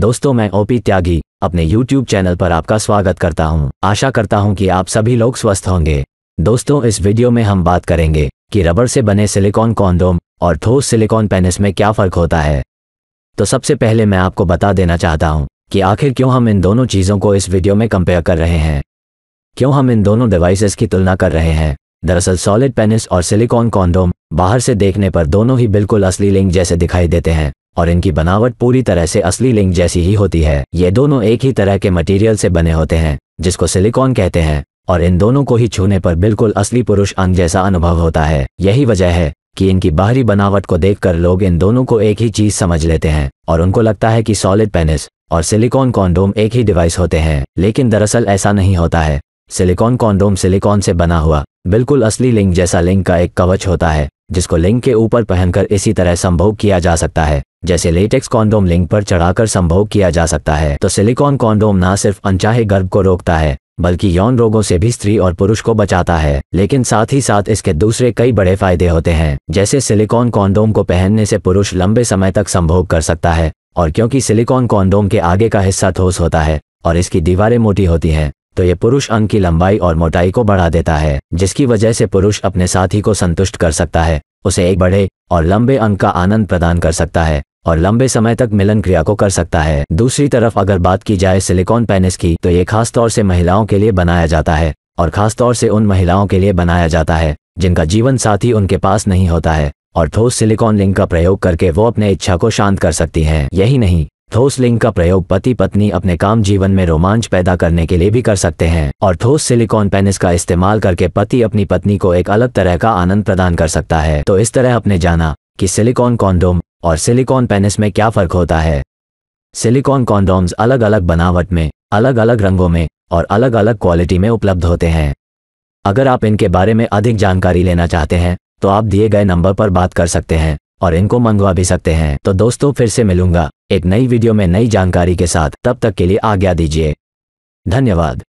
दोस्तों मैं ओपी त्यागी अपने YouTube चैनल पर आपका स्वागत करता हूं। आशा करता हूं कि आप सभी लोग स्वस्थ होंगे दोस्तों इस वीडियो में हम बात करेंगे कि रबर से बने सिलिकॉन कॉन्डोम और ठोस सिलिकॉन पेनिस में क्या फ़र्क होता है तो सबसे पहले मैं आपको बता देना चाहता हूँ कि आखिर क्यों हम इन दोनों चीज़ों को इस वीडियो में कंपेयर कर रहे हैं क्यों हम इन दोनों डिवाइसेस की तुलना कर रहे हैं दरअसल सॉलिड पेनिस और सिलिकॉन कॉन्डोम बाहर से देखने पर दोनों ही बिल्कुल असली लिंग जैसे दिखाई देते हैं और इनकी बनावट पूरी तरह से असली लिंग जैसी ही होती है ये दोनों एक ही तरह के मटेरियल से बने होते हैं जिसको सिलिकॉन कहते हैं और इन दोनों को ही छूने पर बिल्कुल असली पुरुष अंग जैसा अनुभव होता है यही वजह है कि इनकी बाहरी बनावट को देखकर लोग इन दोनों को एक ही चीज समझ लेते हैं और उनको लगता है कि सॉलिड पेनिस और सिलिकॉन कॉन्डोम एक ही डिवाइस होते हैं लेकिन दरअसल ऐसा नहीं होता है सिलिकॉन कॉन्डोम सिलिकॉन से बना हुआ बिल्कुल असली लिंग जैसा लिंग का एक कवच होता है जिसको लिंग के ऊपर पहनकर इसी तरह संभोग किया जा सकता है जैसे लेटेक्स कॉन्डोम लिंक पर चढ़ाकर संभव किया जा सकता है तो सिलिकॉन कॉन्डोम न सिर्फ अनचाहे गर्भ को रोकता है बल्कि यौन रोगों से भी स्त्री और पुरुष को बचाता है लेकिन साथ ही साथ इसके दूसरे कई बड़े फायदे होते हैं जैसे सिलिकॉन कॉन्डोम को पहनने से पुरुष लंबे समय तक संभोग कर सकता है और क्योंकि सिलिकॉन कॉन्डोम के आगे का हिस्सा ठोस होता है और इसकी दीवारें मोटी होती हैं तो ये पुरुष अंग की लंबाई और मोटाई को बढ़ा देता है जिसकी वजह से पुरुष अपने साथी को संतुष्ट कर सकता है उसे एक बड़े और लंबे अंग का आनंद प्रदान कर सकता है और लंबे समय तक मिलन क्रिया को कर सकता है दूसरी तरफ अगर बात की जाए सिलिकॉन पेनिस की तो ये खास तौर से महिलाओं के लिए बनाया जाता है और खासतौर से उन महिलाओं के लिए बनाया जाता है जिनका जीवन साथी उनके पास नहीं होता है और ठोस सिलिकॉन लिंग का प्रयोग करके वो अपने इच्छा को शांत कर सकती है यही नहीं ठोस लिंग का प्रयोग पति पत्नी अपने काम जीवन में रोमांच पैदा करने के लिए भी कर सकते हैं और ठोस सिलिकॉन पेनिस का इस्तेमाल करके पति अपनी पत्नी को एक अलग तरह का आनंद प्रदान कर सकता है तो इस तरह अपने जाना कि सिलिकॉन कॉन्डोम और सिलिकॉन पेनिस में क्या फ़र्क होता है सिलिकॉन कॉन्डोम्स अलग अलग बनावट में अलग अलग रंगों में और अलग अलग क्वालिटी में उपलब्ध होते हैं अगर आप इनके बारे में अधिक जानकारी लेना चाहते हैं तो आप दिए गए नंबर पर बात कर सकते हैं और इनको मंगवा भी सकते हैं तो दोस्तों फिर से मिलूंगा एक नई वीडियो में नई जानकारी के साथ तब तक के लिए आज्ञा दीजिए धन्यवाद